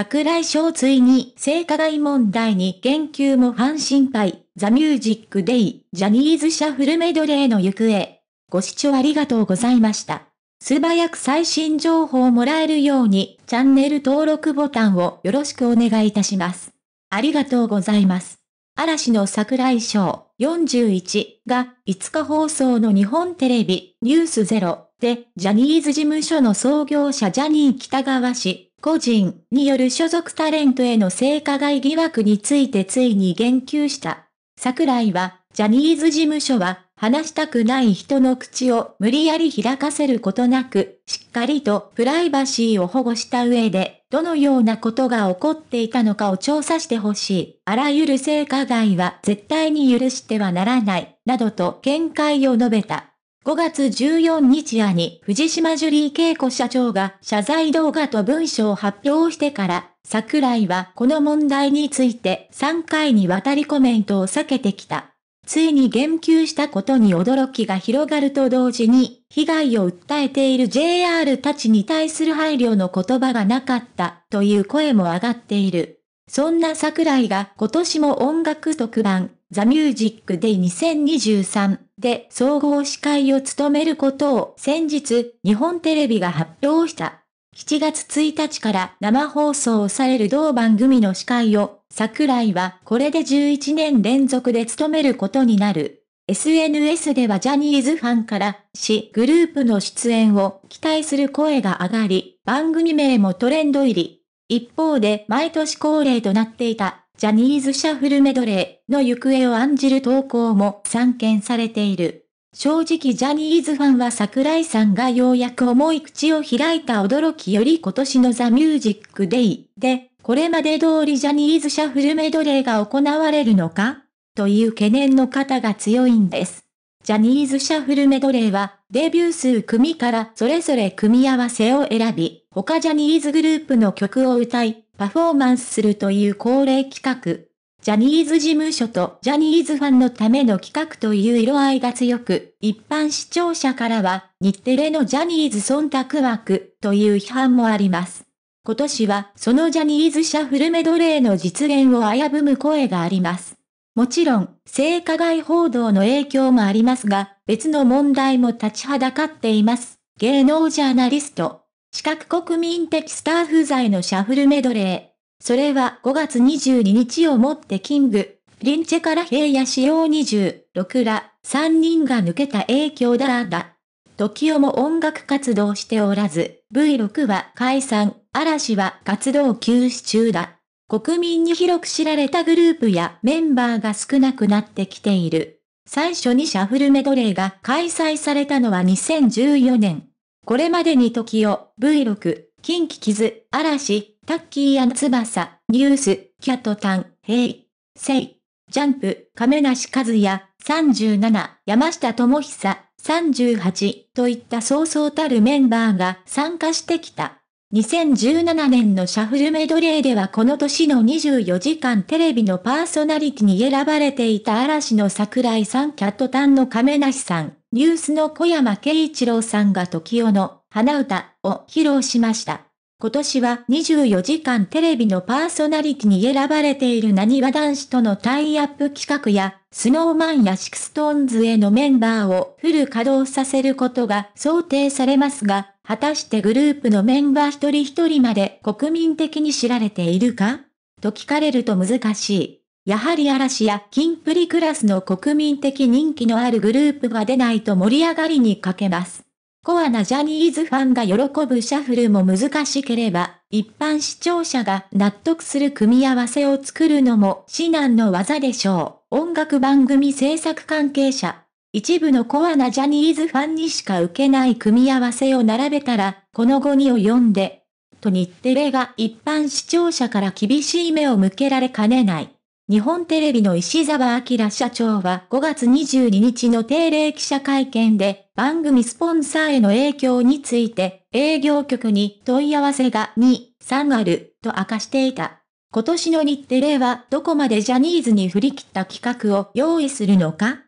桜井翔ついに性加害問題に言及も半心配、ザ・ミュージック・デイ、ジャニーズ社フルメドレーの行方。ご視聴ありがとうございました。素早く最新情報をもらえるように、チャンネル登録ボタンをよろしくお願いいたします。ありがとうございます。嵐の桜井翔41が5日放送の日本テレビニュースゼロでジャニーズ事務所の創業者ジャニー北川氏個人による所属タレントへの性加害疑惑についてついに言及した。桜井は、ジャニーズ事務所は、話したくない人の口を無理やり開かせることなく、しっかりとプライバシーを保護した上で、どのようなことが起こっていたのかを調査してほしい。あらゆる性加害は絶対に許してはならない、などと見解を述べた。5月14日夜に藤島ジュリー恵子社長が謝罪動画と文書を発表してから、桜井はこの問題について3回にわたりコメントを避けてきた。ついに言及したことに驚きが広がると同時に、被害を訴えている JR たちに対する配慮の言葉がなかったという声も上がっている。そんな桜井が今年も音楽特番、ザ・ミュージックで2023で総合司会を務めることを先日日本テレビが発表した。7月1日から生放送される同番組の司会を桜井はこれで11年連続で務めることになる。SNS ではジャニーズファンからしグループの出演を期待する声が上がり、番組名もトレンド入り。一方で毎年恒例となっていたジャニーズシャッフルメドレーの行方を案じる投稿も散見されている。正直ジャニーズファンは桜井さんがようやく重い口を開いた驚きより今年のザ・ミュージック・デイで、これまで通りジャニーズシャッフルメドレーが行われるのかという懸念の方が強いんです。ジャニーズシャッフルメドレーは、デビュー数組からそれぞれ組み合わせを選び、他ジャニーズグループの曲を歌い、パフォーマンスするという恒例企画。ジャニーズ事務所とジャニーズファンのための企画という色合いが強く、一般視聴者からは、日テレのジャニーズ忖度枠という批判もあります。今年はそのジャニーズ社フルメドレーの実現を危ぶむ声があります。もちろん、性加害報道の影響もありますが、別の問題も立ちはだかっています。芸能ジャーナリスト、四角国民的スター不在のシャッフルメドレー。それは5月22日をもってキング、リンチェから平野仕様26ら、3人が抜けた影響だらだ。時をも音楽活動しておらず、V6 は解散、嵐は活動休止中だ。国民に広く知られたグループやメンバーが少なくなってきている。最初にシャッフルメドレーが開催されたのは2014年。これまでに時を V6、近畿傷、嵐、タッキー翼、ニュース、キャットタン、ヘイ、セイ、ジャンプ、亀梨和也、37、山下智久、38といったそうそうたるメンバーが参加してきた。2017年のシャッフルメドレーではこの年の24時間テレビのパーソナリティに選ばれていた嵐の桜井さんキャットタンの亀梨さん、ニュースの小山慶一郎さんが時代の花歌を披露しました。今年は24時間テレビのパーソナリティに選ばれている何は男子とのタイアップ企画や、スノーマンやシクストーンズへのメンバーをフル稼働させることが想定されますが、果たしてグループのメンバー一人一人まで国民的に知られているかと聞かれると難しい。やはり嵐や金プリクラスの国民的人気のあるグループが出ないと盛り上がりに欠けます。コアなジャニーズファンが喜ぶシャッフルも難しければ、一般視聴者が納得する組み合わせを作るのも至難の技でしょう。音楽番組制作関係者。一部のコアなジャニーズファンにしか受けない組み合わせを並べたら、この後にを読んで、と日テレが一般視聴者から厳しい目を向けられかねない。日本テレビの石沢明社長は5月22日の定例記者会見で番組スポンサーへの影響について営業局に問い合わせが2、3あると明かしていた。今年の日テレはどこまでジャニーズに振り切った企画を用意するのか